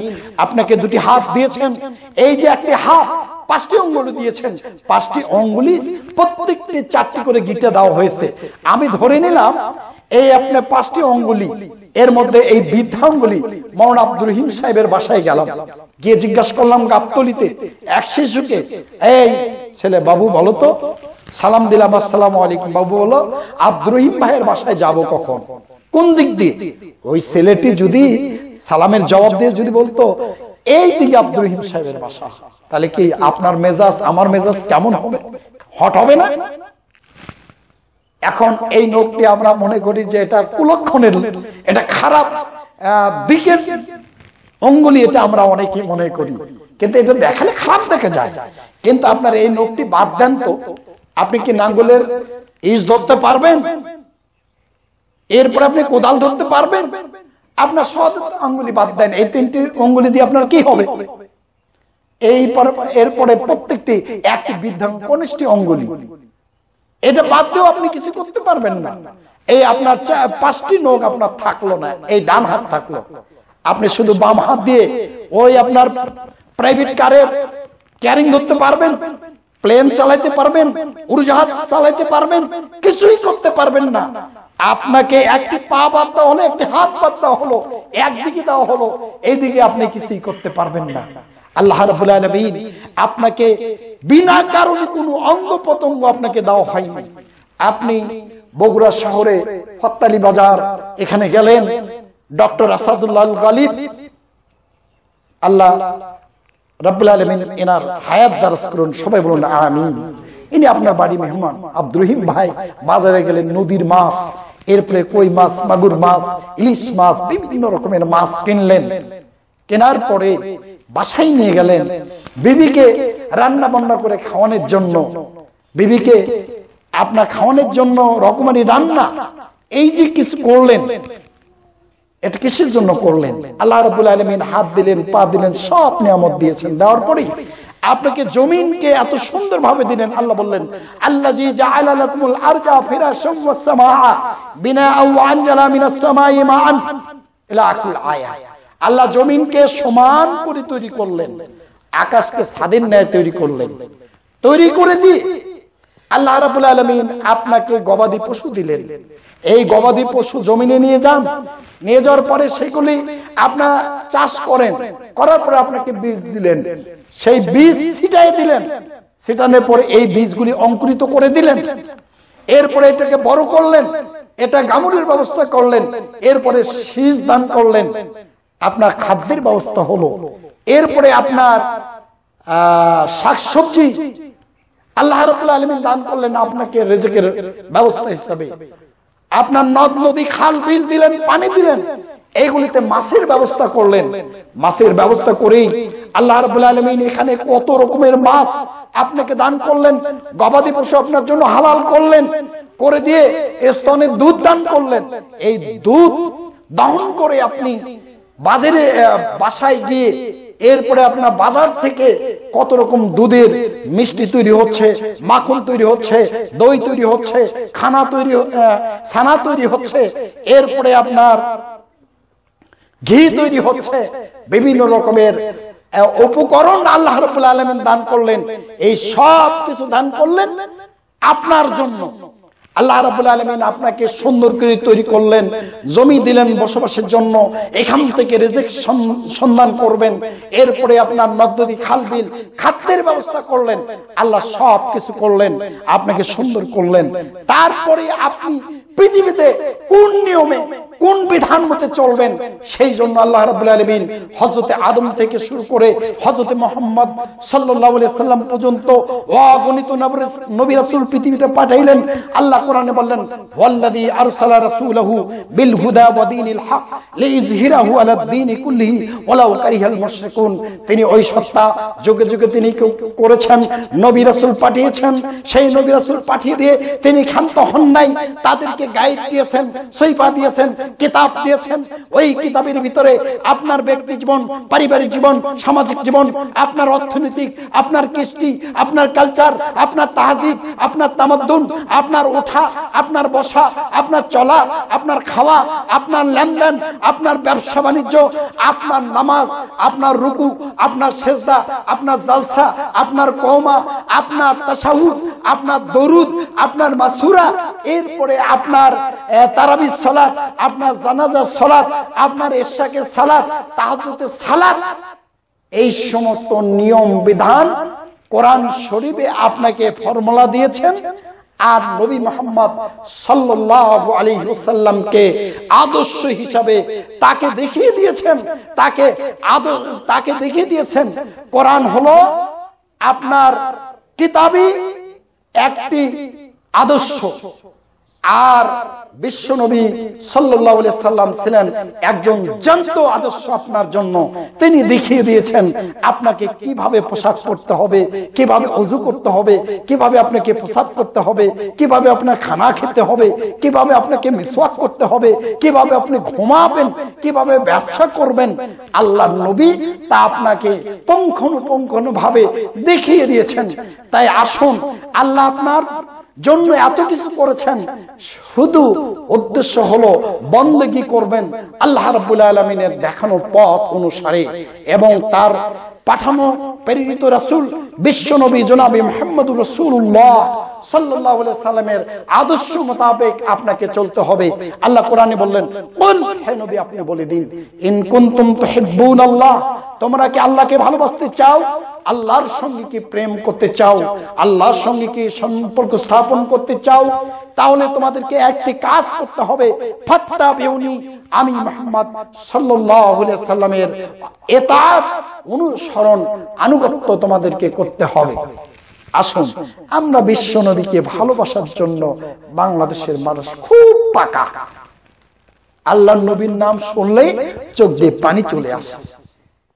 আপনাকে দুটি হাত দিয়েছেন এই যে একটি হাত পাঁচটি অঙ্গুলি দিয়েছেন পাঁচটি অঙ্গুলি প্রত্যেকটি চারটি করে গিটে দেওয়া হয়েছে আমি ধরে নিলাম এই আপনার পাঁচটি অঙ্গুলি এর মধ্যে এই বৃদ্ধাঙ্গুলি মরণ আব্দুর রহিম সাহেবের বাসায় গেলাম গিয়ে জিজ্ঞাসা করলাম গাবতলিতে এক শিশুকে এই ছেলে বাবু বলো তো সালাম দিলাম আসসালাম আলাইকুম বাবু বলো আব্দুর রহিম ভাইয়ের বাসায় যাব কখন কোন দিক দিয়ে ওই ছেলেটি যদি সালামের জবাব দিয়ে যদি বলতো এই দিকে আব্দুর রহিম সাহেবের বাসা তাহলে কি আপনার মেজাজ আমার মেজাজ কেমন হবে হট হবে না এখন এই নোটটি আমরা মনে করি যে এটা কুলক্ষণের এটা খারাপ দিকের অঙ্গুলি এটা আমরা অনেকে মনে করি কিন্তু এটা দেখালে খারাপ দেখা যায় কিন্তু আপনার এই নোটটি বাদ দেন তো আপনি কি নাঙ্গলের ইস ধরতে পারবেন এরপর আপনি কোদাল ধরতে পারবেন আপনার সদ আঙ্গুলি বাদ দেন এই তিনটি অঙ্গুলি দিয়ে আপনার কি হবে এই এরপরে প্রত্যেকটি একটি বিধান কনিষ্ঠ অঙ্গুলি এটা বাদ দিয়েও আপনি কিছু করতে পারবেন না এই আপনার পাঁচটি নখ আপনার থাকলো না এই ডান হাত থাকলো আপনি শুধু বাম হাত দিয়ে ওই আপনার প্রাইভেট কারের ক্যারিং ধরতে পারবেন প্লেন চালাইতে পারবেন উড়োজাহাজ চালাইতে পারবেন কিছুই করতে পারবেন না আপনাকে একটি পা বাদ দেওয়া হলো একটি হাত বাদ দেওয়া হলো একদিকে দেওয়া হলো এইদিকে আপনি কিছুই করতে পারবেন না আল্লাহ আপনাকে বিনা কারণে কোনো অঙ্গ প্রত্যঙ্গ আপনাকে দেওয়া হয়নি আপনি বগুড়া শহরে হত্তালি বাজার এখানে গেলেন ডক্টর আসাদুল্লাহ গালিব আল্লাহ রব্বুল আলমিন এনার হায়াত দারস করুন সবাই বলুন আমিন ইনি আপনার বাড়ি মেহমান আব্দুর রহিম ভাই বাজারে গেলেন নদীর মাছ এরপরে কই মাছ মাগুর মাছ ইলিশ মাছ বিভিন্ন রকমের মাছ কিনলেন কেনার পরে বাসায় নিয়ে গেলেন বিবিকে রান্না বান্না করে খাওয়ানোর জন্য বিবিকে আপনার খাওয়ানোর জন্য রকমারি রান্না এই যে কিছু করলেন এটা কিসের জন্য করলেন আল্লাহ রবুল আলমিন হাত দিলেন পা দিলেন সব নিয়ামত দিয়েছেন দেওয়ার পরে আপনাকে জমিনকে এত সুন্দর ভাবে দিলেন আল্লাহ বললেন আল্লাহ জি আল্লাহ জমিনকে সমান করে তৈরি করলেন আকাশকে স্বাধীন ন্যায় তৈরি করলেন তৈরি করে দিয়ে আল্লাহ রাবুল আলমিন আপনাকে গবাদি পশু দিলেন এই গবাদি পশু জমিনে নিয়ে যান নিয়ে যাওয়ার পরে সেগুলি আপনার চাষ করেন করার পরে আপনাকে বীজ দিলেন সেই বীজ ছিটাই দিলেন ছিটানোর পরে এই বীজগুলি অঙ্কুরিত করে দিলেন এরপরে এটাকে বড় করলেন এটা গামুরের ব্যবস্থা করলেন এরপরে শীষ দান করলেন আপনার খাদ্যের ব্যবস্থা হলো এরপরে আপনার শাকসবজি আল্লাহ রবাহ আলমিন দান করলেন আপনাকে রেজেকের ব্যবস্থা হিসাবে আপনার নদ নদী খাল বিল দিলেন পানি দিলেন এইগুলিতে মাছের ব্যবস্থা করলেন মাছের ব্যবস্থা করেই আল্লাহ রাবুল আলমিন এখানে কত রকমের মাছ আপনাকে দান করলেন গবাদি পশু আপনার জন্য হালাল করলেন করে দিয়ে স্তনে দুধ দান করলেন এই দুধ দহন করে আপনি বাজারে বাসায় গিয়ে এরপরে আপনার বাজার থেকে কত রকম দুধের মিষ্টি তৈরি হচ্ছে মাখন তৈরি হচ্ছে দই তৈরি হচ্ছে খানা তৈরি ছানা তৈরি হচ্ছে এরপরে আপনার ঘি তৈরি হচ্ছে বিভিন্ন রকমের উপকরণ আল্লাহ রবুল্লা আলমেন দান করলেন এই সব কিছু দান করলেন আপনার জন্য আল্লাহ রাবুল আলমিন আপনাকে সুন্দর করে তৈরি করলেন জমি দিলেন বসবাসের জন্য এখান থেকে রেজেক সন্ধান করবেন এরপরে আপনার নদী খালবিল খাদ্যের ব্যবস্থা করলেন আল্লাহ সব কিছু করলেন আপনাকে সুন্দর করলেন তারপরে আপনি পৃথিবীতে কোন নিয়মে কোন বিধান মতে চলবেন সেই জন্য আল্লাহ রাবুল আলমিন হজরতে আদম থেকে শুরু করে হজরতে মোহাম্মদ সাল্লাম পর্যন্ত অগণিত পৃথিবীতে পাঠাইলেন আল্লাহ কোরআনে বললেন বিল হুদা হক আলা কারিহাল মুশরিকুন তিনি ওই সত্তা যুগে যুগে তিনি করেছেন নবী রাসুল পাঠিয়েছেন সেই নবী রাসুল পাঠিয়ে দিয়ে তিনি ক্ষান্ত হন নাই তাদেরকে গাইড দিয়েছেন সৈফা দিয়েছেন কিতাব দিয়েছেন ওই কিতাবের ভিতরে আপনার ব্যক্তি জীবন পারিবারিক জীবন সামাজিক জীবন আপনার অর্থনৈতিক আপনার কৃষ্টি আপনার কালচার আপনার তাহাজিব আপনার তামাদ্দুন আপনার ওঠা আপনার বসা আপনার চলা আপনার খাওয়া আপনার লেনদেন আপনার ব্যবসা বাণিজ্য আপনার নামাজ আপনার রুকু আপনার সেজদা আপনার জালসা আপনার কৌমা আপনার তাসাহুদ আপনার দরুদ আপনার মাসুরা এরপরে আপনার আপনার তারাবির সলাৎ আপনার জানাজার সলাৎ আপনার এরশাকের সালাত তাহাজুতের সালাত এই সমস্ত নিয়ম বিধান কোরআন শরীফে আপনাকে ফর্মুলা দিয়েছেন আর নবী মোহাম্মদ সাল্লাহ আলী হুসাল্লামকে আদর্শ হিসাবে তাকে দেখিয়ে দিয়েছেন তাকে আদর্শ তাকে দেখিয়ে দিয়েছেন কোরআন হলো আপনার কিতাবি একটি আদর্শ আর বিশ্ব নবী সাল্লাম ছিলেন একজন জ্যান্ত আদর্শ আপনার জন্য তিনি দেখিয়ে দিয়েছেন আপনাকে কিভাবে পোশাক পরতে হবে কিভাবে অজু করতে হবে কিভাবে আপনাকে প্রসাদ করতে হবে কিভাবে আপনার খানা খেতে হবে কিভাবে আপনাকে মিসওয়াক করতে হবে কিভাবে আপনি ঘুমাবেন কিভাবে ব্যবসা করবেন আল্লাহ নবী তা আপনাকে পঙ্খনুপঙ্খনু ভাবে দেখিয়ে দিয়েছেন তাই আসুন আল্লাহ আপনার জন্য এত কিছু করেছেন শুধু উদ্দেশ্য হলো বন্দেগি করবেন আল্লাহ রাবুল আলমিনের দেখানো পথ অনুসারে এবং তার পাঠানো প্রেরিত রাসুল বিশ্ব নবী জনাবি মোহাম্মদ রসুল্লাহ সাল্লামের আদর্শ মোতাবেক আপনাকে চলতে হবে আল্লাহ কোরআনে বললেন হে নবী আপনি বলে দিন ইনকুন তুম আল্লাহ তোমরা কি আল্লাহকে ভালোবাসতে চাও আল্লাহর সঙ্গে কি প্রেম করতে চাও আল্লাহর সঙ্গে কি সম্পর্ক স্থাপন করতে চাও তাহলে তোমাদেরকে একটি কাজ করতে হবে ফাত্তা বেউনি আমি মোহাম্মদ সাল্লামের এতাত অনুসরণ আনুগত্য তোমাদেরকে করতে হবে আসুন আমরা বিশ্ব নদীকে ভালোবাসার জন্য বাংলাদেশের মানুষ খুব পাকা আল্লাহ নবীর নাম শুনলেই চোখ দিয়ে পানি চলে আসে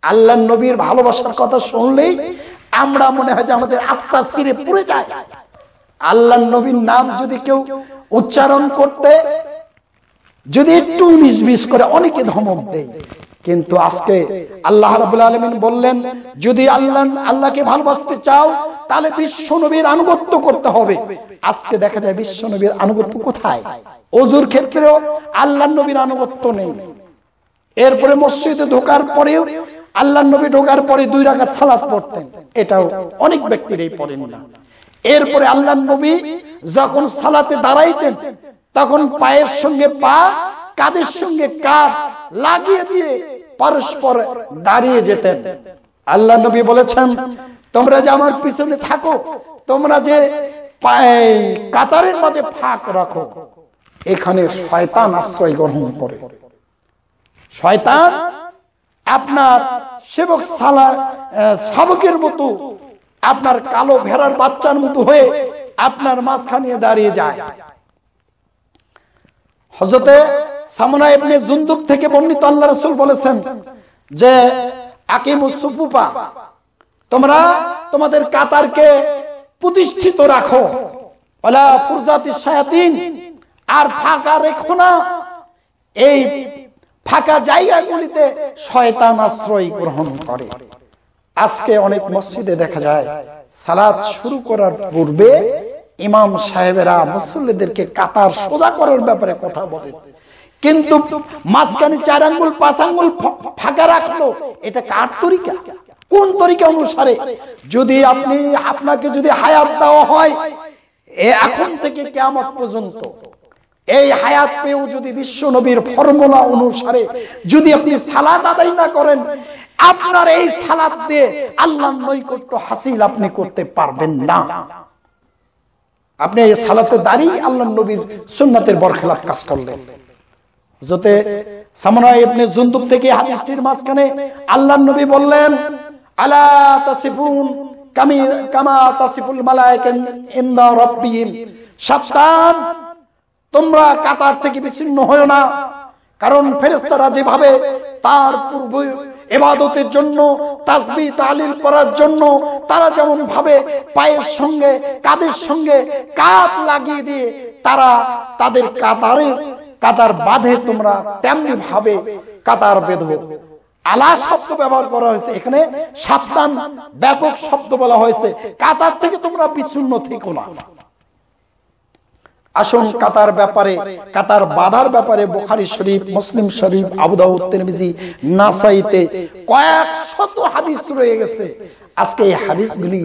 আল্লাহ নবীর ভালোবাসার কথা শুনলেই আমরা মনে হয় যে আমাদের আত্মা ফিরে পুড়ে যায় আল্লাহ নবীর নাম যদি কেউ উচ্চারণ করতে যদি একটু মিস করে অনেকে ধমক দেয় কিন্তু আজকে আল্লাহ রাবুল আলমিন বললেন যদি আল্লাহ আল্লাহকে ভালোবাসতে চাও তাহলে বিশ্ব নবীর আনুগত্য করতে হবে আজকে দেখা যায় বিশ্ব নবীর আনুগত্য কোথায় অজুর ক্ষেত্রেও আল্লাহ নবীর আনুগত্য নেই এরপরে মসজিদে ঢোকার পরেও আল্লাহ নবী ঢোকার পরে দুই রাখাত সালাত পড়তেন এটাও অনেক ব্যক্তির এই পড়েন না এরপরে আল্লাহ নবী যখন সালাতে দাঁড়াইতেন তখন পায়ের সঙ্গে পা কাদের সঙ্গে কাঁধ লাগিয়ে দিয়ে পরস্পর দাঁড়িয়ে যেতেন আল্লাহ নবী বলেছেন তোমরা যে আমার পিছনে থাকো তোমরা যে কাতারের মাঝে ফাঁক রাখো এখানে শয়তান আশ্রয় গ্রহণ করে শয়তান আপনার সেবক সালার শাবকের মতো আপনার কালো ভেড়ার বাচ্চার মতো হয়ে আপনার মাঝখানে দাঁড়িয়ে যায় হজরতে সামনা থেকে বর্ণিত আল্লাহ বলেছেন যে আকিমুস তোমরা তোমাদের কাতারকে প্রতিষ্ঠিত রাখো আর ফাঁকা রেখো না এই ফাঁকা জায়গাগুলিতে শয়তান আশ্রয় গ্রহণ করে আজকে অনেক মসজিদে দেখা যায় সালাদ শুরু করার পূর্বে ইমাম সাহেবেরা মুসল্লিদেরকে কাতার সোজা করার ব্যাপারে কথা বলে কিন্তু মাঝখানে চার আঙ্গুল পাঁচ আঙ্গুল ফাঁকা রাখলো এটা কার তরিকা কোন তরিকা অনুসারে যদি আপনি আপনাকে যদি হায়াত দেওয়া হয় এখন থেকে কেমন পর্যন্ত এই হায়াত পেয়েও যদি বিশ্ব নবীর ফর্মুলা অনুসারে যদি আপনি সালাদ আদায় না করেন আপনার এই সালাদ দিয়ে আল্লাহ নৈকট্য হাসিল আপনি করতে পারবেন না আপনি এই সালাতে দাঁড়িয়ে আল্লাহ নবীর সুন্নাতের বরখেলাপ কাজ করলেন যাতে থেকে হাদিসটির মাঝখানে আল্লাহর নবী বললেন আলা তাসিফুন কামি কামা তাসিফুল মালায়েকান ইনদা রাব্বিহিম সাবধান তোমরা কাতার থেকে বিচ্ছিন্ন হয়েও না কারণ ফেরেস্তারা যেভাবে তার পূর্ব এবাদতের জন্য তাসবি তালিল করার জন্য তারা যেমন ভাবে পায়ের সঙ্গে কাদের সঙ্গে কাপ লাগিয়ে দিয়ে তারা তাদের কাতারে কাতার বাঁধে তোমরা তেমনি ভাবে কাতার বেঁধো আলা শব্দ ব্যবহার করা হয়েছে এখানে সাবধান ব্যাপক শব্দ বলা হয়েছে কাতার থেকে তোমরা বিচ্ছিন্ন থেকে না আসন কাতার ব্যাপারে কাতার বাধার ব্যাপারে বোখারি শরীফ মুসলিম শরীফ আবুদাউদ তিরমিজি নাসাইতে কয়েক শত হাদিস রয়ে গেছে আজকে এই হাদিসগুলি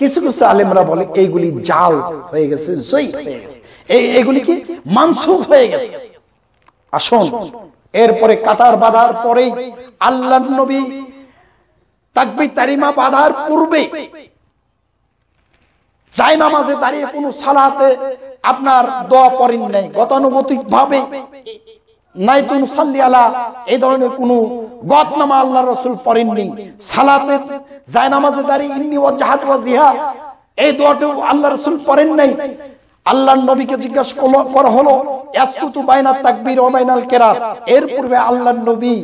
কিছু কিছু আলেমরা বলে এইগুলি জাল হয়ে গেছে জয় হয়ে গেছে এই এগুলি কি মানসুফ হয়ে গেছে আসুন এরপরে কাতার বাধার পরেই আল্লাহ নবী তাকবি তারিমা বাধার পূর্বে জায়নামাজে দাঁড়িয়ে কোন সালাতে আপনার দোয়া করেন নাই গতানুগতিক ভাবে নাইতুন সাল্লি আলা এই ধরনের গতনামা সালাতে ইন্নি জাহাদ এই নাই নবীকে জিজ্ঞাসা হলো ইয়াসকুতু তাকবীর বাইনাল এর পূর্বে আল্লাহ নবী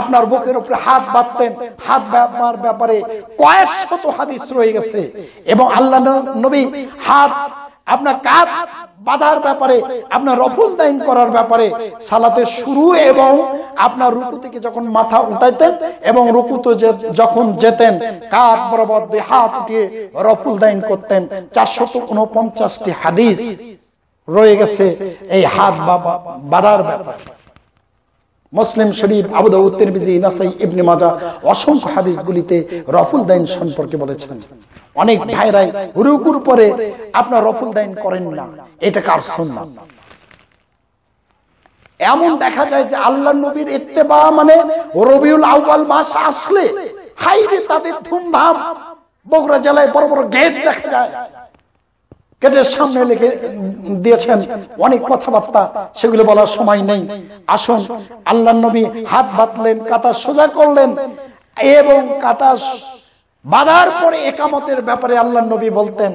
আপনার বুকের উপরে হাত বাঁধতেন হাত বাঁধার ব্যাপারে কয়েক শত হাদিস রয়ে গেছে এবং আল্লাহ নবী হাত আপনার কাজ বাধার ব্যাপারে আপনার রফল দাইন করার ব্যাপারে সালাতে শুরু এবং আপনার রুকু থেকে যখন মাথা উঠাইতেন এবং রুকুতে যখন যেতেন কাত বরাবর দিয়ে হাত উঠিয়ে রফুল দাইন করতেন চারশত উনপঞ্চাশটি হাদিস রয়ে গেছে এই হাত বাধার ব্যাপারে মুসলিম শরীফ আবুদাউদ তিরমিজি নাসাই ইবনে মাজা অসংখ্য হাদিসগুলিতে রফুল দাইন সম্পর্কে বলেছেন অনেক ভাইরাই রুকুর পরে আপনার রফুল দাইন করেন না এটা কার সুন্নাহ এমন দেখা যায় যে আল্লাহ নবীর ইত্তেবা মানে রবিউল আউয়াল মাস আসলে হাইরে তাদের ধুমধাম বগুড়া জেলায় বড় বড় গেট দেখা যায় গেটের সামনে লিখে দিয়েছেন অনেক কথাবার্তা সেগুলো বলার সময় নেই আসুন আল্লাহ নবী হাত বাঁধলেন কাতা সোজা করলেন এবং কাতা বাঁধার পরে একামতের ব্যাপারে আল্লাহ নবী বলতেন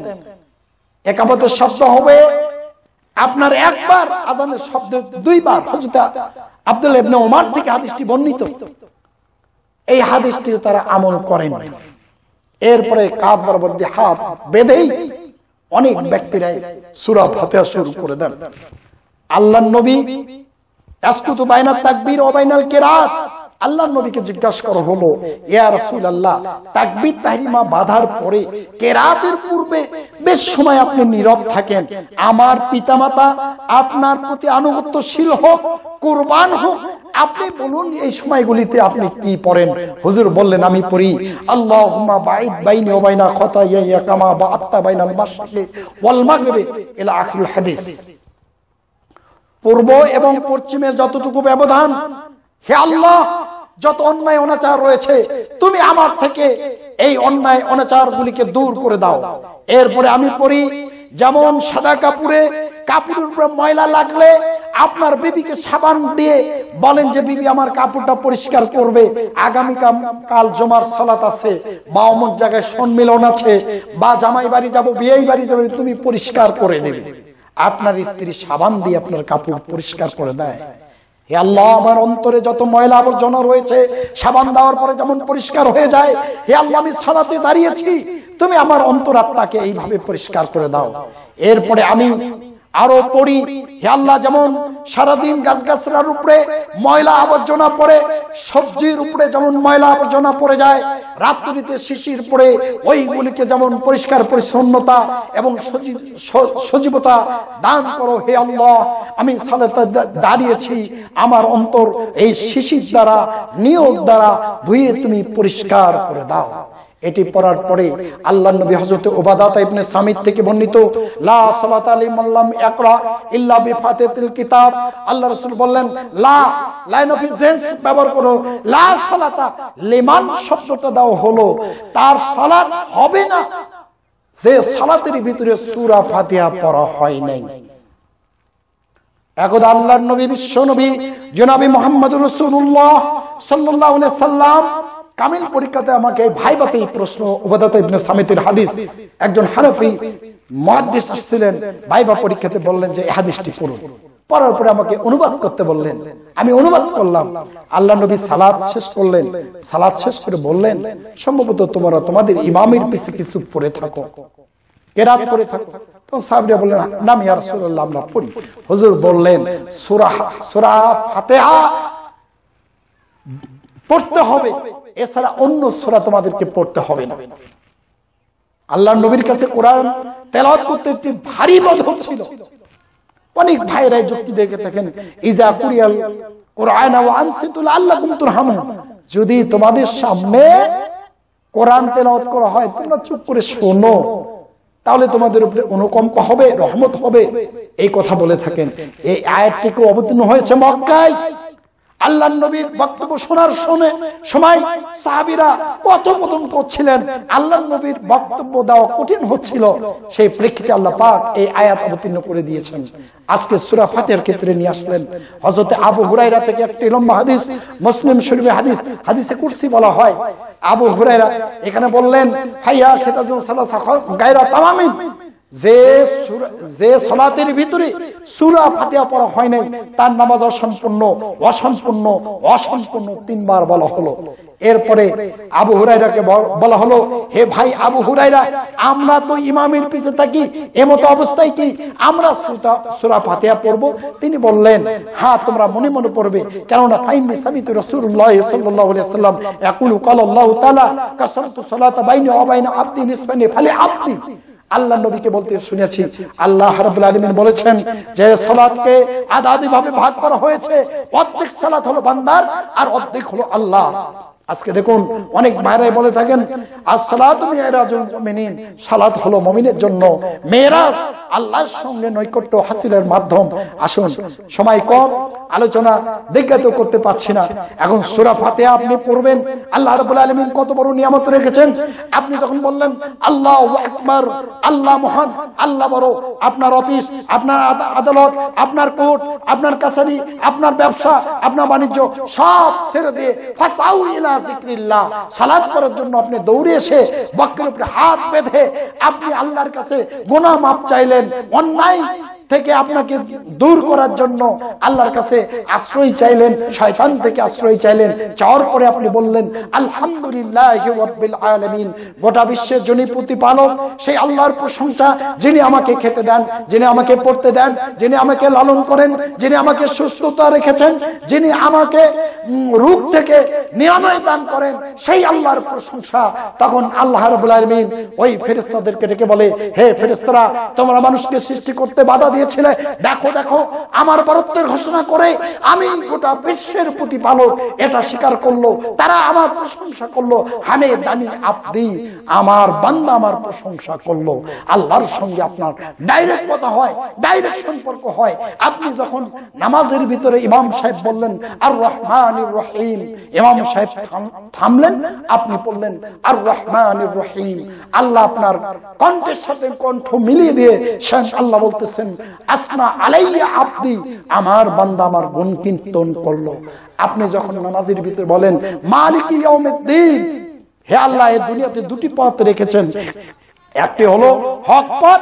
একামতের শব্দ হবে আপনার একবার আদানের শব্দ দুইবার হজরত আব্দুল ইবনে ওমর থেকে হাদিসটি বর্ণিত এই হাদিসটি তারা আমল করেন এরপরে কাত বরাবর হাত বেঁধেই অনেক ব্যক্তিরাই সুরা ফাতেহা শুরু করে দেন আল্লাহ নবী বাইনা তাকবীর আল্লাহ নবীকে জিজ্ঞাসা করা হলো ইয়া রাসূল আল্লাহ তাকবীর তাহরিমা পরে কেরাতের পূর্বে বেশ সময় আপনি নীরব থাকেন আমার পিতামাতা আপনার প্রতি আনুগত্যশীল হোক কুরবান হোক আপনি বলুন এই সময়গুলিতে আপনি কি পড়েন হুজুর বললেন আমি পড়ি আল্লাহুম্মা বাইদ বাইনি ওবাইনা খতা ইয়া কামা বা আত্মা বাইনাল মাশরিকি ওয়াল মাগরিবি ইলা আখিরুল হাদিস পূর্ব এবং পশ্চিমের যতটুকু ব্যবধান হে আল্লাহ যত অন্যায় অনাচার রয়েছে তুমি আমার থেকে এই অন্যায় অনাচার গুলিকে দূর করে দাও এরপরে আমি পড়ি যেমন সাদা কাপুরে কাপুরের উপরে ময়লা লাগলে আপনার বিবিকে সাবান দিয়ে বলেন যে বিবি আমার কাপড়টা পরিষ্কার করবে আগামী কাল জমার সালাত আছে বা অমুক জায়গায় সম্মেলন আছে বা জামাই বাড়ি যাবো বিয়েই বাড়ি যাবে তুমি পরিষ্কার করে দেবে আপনার স্ত্রী সাবান দিয়ে আপনার কাপড় পরিষ্কার করে দেয় হে আল্লাহ আমার অন্তরে যত ময়লা আবর্জনা রয়েছে সাবান দেওয়ার পরে যেমন পরিষ্কার হয়ে যায় হে আল্লাহ আমি সালাতে দাঁড়িয়েছি তুমি আমার অন্তরাত্মাকে এইভাবে পরিষ্কার করে দাও এরপরে আমি আরো পড়ি হে আল্লাহ যেমন সারাদিন গাছ গাছরার উপরে ময়লা আবর্জনা পড়ে সবজির উপরে যেমন ময়লা আবর্জনা পড়ে যায় রাত্রিতে শিশির পড়ে ওইগুলিকে যেমন পরিষ্কার পরিচ্ছন্নতা এবং সজীবতা দান করো হে আল্লাহ আমি সালেতে দাঁড়িয়েছি আমার অন্তর এই শিশির দ্বারা নিয়োগ দ্বারা ধুয়ে তুমি পরিষ্কার করে দাও এটি পড়ার পরে আল্লাহ নবী হযরত উবাদাত ইবনে সামিত থেকে বর্ণিত লা সালাত লিমান লাম ইকরা ইল্লা বিফাতাতিল কিতাব আল্লাহ রাসূল বললেন লা লাইন অফ জেন্স ব্যবহার করো লা সালাতা লিমান শব্দটা দাও হলো তার সালাত হবে না যে সালাতের ভিতরে সূরা ফাতিহা পড়া হয় নাই একদা আল্লাহর নবী বিশ্ব নবী জনাবি মুহাম্মদুর রাসূলুল্লাহ সাল্লাল্লাহু আলাইহি সাল্লাম কামিল পরীক্ষাতে আমাকে ভাইবাতে এই প্রশ্ন উপাদাত ইবনে সামিতের হাদিস একজন হানাফি মহাদিস আসছিলেন ভাইবা পরীক্ষাতে বললেন যে এই হাদিসটি পড়ুন পড়ার পরে আমাকে অনুবাদ করতে বললেন আমি অনুবাদ করলাম আল্লাহ নবী সালাদ শেষ করলেন সালাদ শেষ করে বললেন সম্ভবত তোমরা তোমাদের ইমামের পিছে কিছু পড়ে থাকো কেরাত করে থাকো তখন সাহাবিরা বললেন নাম ইয়া রাসূলুল্লাহ আমরা পড়ি হুজুর বললেন সূরা সূরা ফাতিহা পড়তে হবে এছাড়া অন্য সোরা তোমাদেরকে পড়তে হবে না আল্লাহ নবীর কাছে কোরআন তেলাওয়াত করতে একটি ভারী বোধ হচ্ছিল অনেক ভাইরাই যুক্তি দেখে থাকেন ইজা কুরিয়াল কোরআন আনসিতুল আল্লাহ কুমতুর যদি তোমাদের সামনে কোরআন তেলাওয়াত করা হয় তোমরা চুপ করে শোনো তাহলে তোমাদের উপরে অনুকম্প হবে রহমত হবে এই কথা বলে থাকেন এই আয়াতটিকে অবতীর্ণ হয়েছে মক্কায় আল্লাহ নবীর বক্তব্য শোনার শুনে সময় সাহাবিরা কত পতন করছিলেন আল্লাহ নবীর বক্তব্য দেওয়া কঠিন হচ্ছিল সেই প্রেক্ষিতে আল্লাহ পাক এই আয়াত অবতীর্ণ করে দিয়েছেন আজকে সুরা ফাতের ক্ষেত্রে নিয়ে আসলেন হজরতে আবু হুরাইরা থেকে একটি লম্বা হাদিস মুসলিম শরীফে হাদিস হাদিসে কুরসি বলা হয় আবু হুরাইরা এখানে বললেন হাইয়া খেতাজুল সালাসা গায়রা তামামিন যে যে সলাতের ভিতরে সুরা ফাতিয়া পড়া হয় নাই তার নামাজ অসম্পূর্ণ অসম্পূর্ণ অসম্পূর্ণ তিনবার বলা হলো এরপরে আবু হুরাইরাকে বলা হলো হে ভাই আবু হুরাইরা আমরা তো ইমামের পিছে থাকি এমতো অবস্থায় কি আমরা সুরা ফাতিয়া পড়বো তিনি বললেন হ্যাঁ তোমরা মনে মনে পড়বে কেননা ফাইনি সামিত রসুল্লাহ সাল্লাহ সাল্লাম একুল কাল আল্লাহ তালা কাসম তো সলাতা বাইনে অবাইনে আপনি নিসবাইনে ফালে আপনি আল্লাহ নবীকে বলতে শুনেছি আল্লাহ হারবুল আলমিন বলেছেন যে সলাদকে আদাদি ভাবে ভাগ করা হয়েছে অর্ধেক সালাত হলো বান্দার আর অর্ধেক হলো আল্লাহ আজকে দেখুন অনেক মায়েরাই বলে থাকেন সালাত হলো মমিনের জন্য মেয়েরাজ আল্লাহর সঙ্গে নৈকট্য হাসিলের মাধ্যম আসুন সময় কম আলোচনা বিজ্ঞাত করতে পারছি না এখন সুরা ফাতে আপনি পড়বেন আল্লাহ রবুল আলমিন কত বড় নিয়ামত রেখেছেন আপনি যখন বললেন আল্লাহ আকবর আল্লাহ মহান আল্লাহ বড় আপনার অফিস আপনার আদালত আপনার কোর্ট আপনার কাছারি আপনার ব্যবসা আপনার বাণিজ্য সব ছেড়ে দিয়ে ফাঁসাউ ইলা জিক্রিল্লাহ সালাদ করার জন্য আপনি দৌড়ে এসে বক্রের উপরে হাত বেঁধে আপনি আল্লাহর কাছে গোনা মাপ চাইলেন অন্যায় থেকে আপনাকে দূর করার জন্য আল্লাহর কাছে আশ্রয় চাইলেন শয়তান থেকে আশ্রয় চাইলেন চাওয়ার পরে আপনি বললেন আলহামদুলিল্লাহ আলমিন গোটা বিশ্বের জন্য প্রতিপালক সেই আল্লাহর প্রশংসা যিনি আমাকে খেতে দেন যিনি আমাকে পড়তে দেন যিনি আমাকে লালন করেন যিনি আমাকে সুস্থতা রেখেছেন যিনি আমাকে রূপ থেকে নিরাময় দান করেন সেই আল্লাহর প্রশংসা তখন আল্লাহ রবুল আলমিন ওই ফেরিস্তাদেরকে ডেকে বলে হে ফেরিস্তারা তোমরা মানুষকে সৃষ্টি করতে বাধা দিয়ে দিয়েছিল দেখো দেখো আমার বরত্বের ঘোষণা করে আমি গোটা বিশ্বের প্রতিপালক এটা স্বীকার করলো তারা আমার প্রশংসা করলো হামে দানি আপনি আমার বান্দা আমার প্রশংসা করলো আল্লাহর সঙ্গে আপনার ডাইরেক্ট কথা হয় ডাইরেক্ট সম্পর্ক হয় আপনি যখন নামাজের ভিতরে ইমাম সাহেব বললেন আর রহমান রহিম ইমাম সাহেব থামলেন আপনি বললেন আর রহমান রহিম আল্লাহ আপনার কণ্ঠের সাথে কণ্ঠ মিলিয়ে দিয়ে শেষ আল্লাহ বলতেছেন আসমা আলাইয়া আপনি আমার বান্দা আমার গুণ কীর্তন করলো আপনি যখন নামাজের ভিতরে বলেন মালিক দিন হে আল্লাহ এই দুনিয়াতে দুটি পথ রেখেছেন একটি হলো হক পথ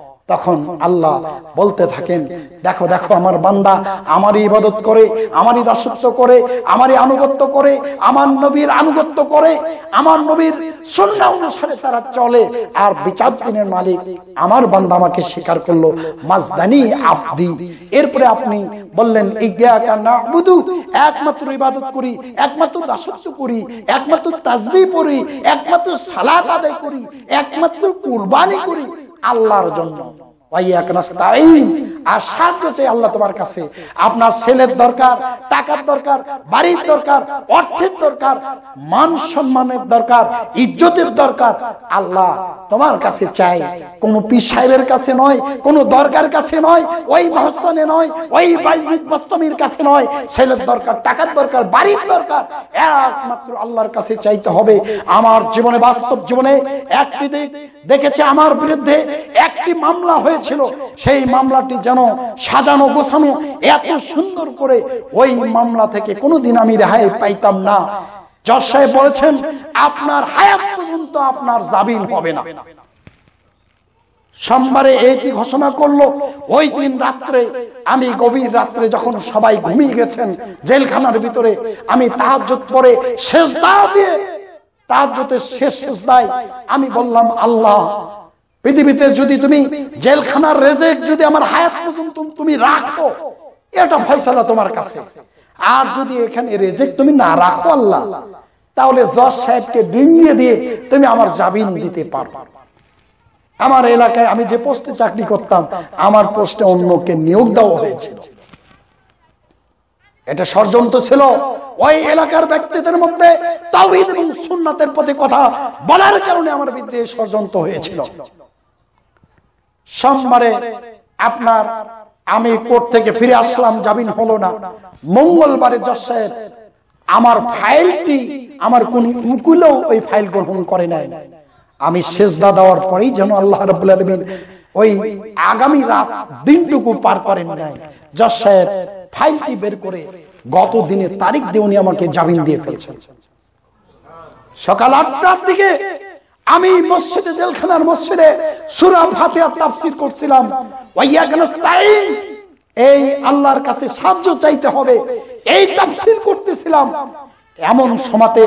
তখন আল্লাহ বলতে থাকেন দেখো দেখো আমার বান্দা আমারই ইবাদত করে আমারই দাসত্ব করে আমারই আনুগত্য করে আমার নবীর আনুগত্য করে আমার নবীর সন্ধ্যা অনুসারে তারা চলে আর বিচার দিনের মালিক আমার বান্দা আমাকে স্বীকার করলো মাজদানি আব্দি এরপরে আপনি বললেন একমাত্র ইবাদত করি একমাত্র দাসত্ব করি একমাত্র তাজবি পড়ি একমাত্র সালাত আদায় করি একমাত্র কুরবানি করি আল্লাহর জন্য ভাই এক রাস্তা আর সাহায্য চাই আল্লাহ তোমার কাছে আপনার ছেলের দরকার টাকার দরকার বাড়ির দরকার অর্থের দরকার মান সম্মানের দরকার ইজ্জতের দরকার আল্লাহ তোমার কাছে চাই কোন পীর সাহেবের কাছে নয় কোন দরকার কাছে নয় ওই মহস্তনে নয় ওই বাইজিদ বস্তমির কাছে নয় ছেলের দরকার টাকার দরকার বাড়ির দরকার একমাত্র আল্লাহর কাছে চাইতে হবে আমার জীবনে বাস্তব জীবনে একটি দেখেছে আমার বিরুদ্ধে একটি মামলা হয়েছিল সেই মামলাটি যেন সাজানো গোছানো এত সুন্দর করে ওই মামলা থেকে কোনোদিন আমি রেহাই পাইতাম না জজ সাহেব বলেছেন আপনার হায়াত পর্যন্ত আপনার জাবিল হবে না সোমবারে এইটি ঘোষণা করলো ওই দিন রাত্রে আমি গভীর রাত্রে যখন সবাই ঘুমিয়ে গেছেন জেলখানার ভিতরে আমি তাহাজত পরে শেষ দা দিয়ে তাহাজতের শেষ শেষ দায় আমি বললাম আল্লাহ পৃথিবীতে যদি তুমি জেলখানার রেজেক যদি আমার হায়াত পর্যন্ত তুমি রাখো এটা ফয়সালা তোমার কাছে আর যদি এখানে রেজেক তুমি না রাখো আল্লাহ তাহলে জজ সাহেবকে ডিঙিয়ে দিয়ে তুমি আমার জামিন দিতে পারো আমার এলাকায় আমি যে পোস্টে চাকরি করতাম আমার পোস্টে অন্যকে নিয়োগ দেওয়া হয়েছে এটা ষড়যন্ত্র ছিল ওই এলাকার ব্যক্তিদের মধ্যে তাওহিদ এবং সুন্নাতের প্রতি কথা বলার কারণে আমার বিরুদ্ধে ষড়যন্ত্র হয়েছিল সোমবারে আপনার আমি কোর্ট থেকে ফিরে আসলাম জামিন হলো না মঙ্গলবারে জজ আমার ফাইলটি আমার কোন উকিলও ওই ফাইল গ্রহণ করে নাই আমি সেজদা দেওয়ার পরেই যেন আল্লাহ রবুল আলমিন ওই আগামী রাত দিনটুকু পার করেন নাই জজ সাহেব ফাইলটি বের করে গত দিনের তারিখ দিয়ে উনি আমাকে জামিন দিয়ে ফেলছেন সকাল আটটার দিকে আমি মসজিদে জেলখানার মসজিদে সুরা ফাতিহা তাফসীর করছিলাম এই আল্লাহর কাছে সাহায্য চাইতে হবে এই তাফসীর করতেছিলাম এমন সমাতে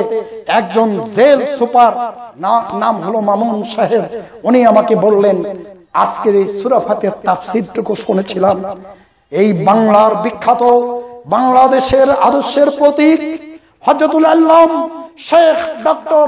একজন জেল সুপার নাম হলো মামুন সাহেব উনি আমাকে বললেন আজকের এই সুরা ফাতিহা তাফসীরটুকু শুনেছিলাম এই বাংলার বিখ্যাত বাংলাদেশের আদর্শের প্রতীক হযরতুল আল্লাম শেখ ডক্টর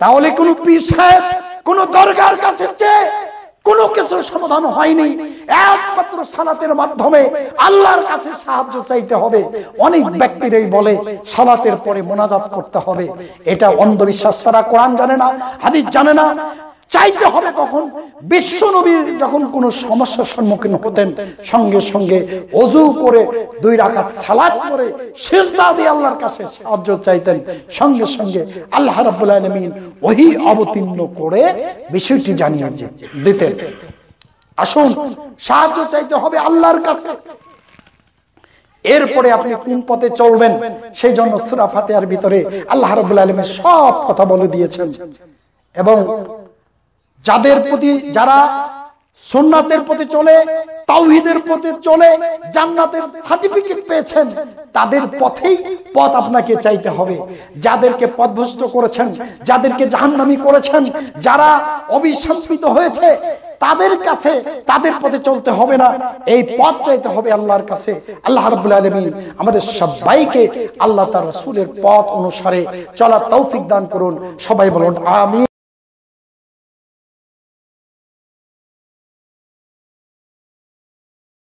তাহলে কোন পীর কোন দরগার কাছে কোনো কিছু সমাধান হয়নি একমাত্র সালাতের মাধ্যমে আল্লাহর কাছে সাহায্য চাইতে হবে অনেক ব্যক্তিরাই বলে সালাতের পরে মোনাজাত করতে হবে এটা অন্ধবিশ্বাস তারা কোরআন জানে না হাদিস জানে না চাইতে হবে কখন বিশ্বনবীর যখন কোন সমস্যার সম্মুখীন হতেন সঙ্গে সঙ্গে অজু করে দুই রাখা সালাদ করে শেষদা দিয়ে আল্লাহর কাছে সাহায্য চাইতেন সঙ্গে সঙ্গে আল্লাহ রবীন্দিন আলমিন ওহি অবতীর্ণ করে বিষয়টি জানিয়ে দিতেন আসুন সাহায্য চাইতে হবে আল্লাহর কাছে এরপরে আপনি কোন পথে চলবেন সেই জন্য সুরাফাতে আর ভিতরে আল্লাহ রবুল্লা আলমের সব কথা বলে দিয়েছেন এবং যাদের প্রতি যারা সোননাথের প্রতি চলে তাওহিদের প্রতি চলে জান্নাতের সার্টিফিকেট পেয়েছেন তাদের পথেই পথ আপনাকে চাইতে হবে যাদেরকে পদভস্ত করেছেন যাদেরকে জাহান্নামি করেছেন যারা অবিশ্বাসিত হয়েছে তাদের কাছে তাদের পথে চলতে হবে না এই পথ চাইতে হবে আল্লাহর কাছে আল্লাহ রাব্বুল আলামিন আমাদের সবাইকে আল্লাহ তার রাসূলের পথ অনুসারে চলার তৌফিক দান করুন সবাই বলুন আমি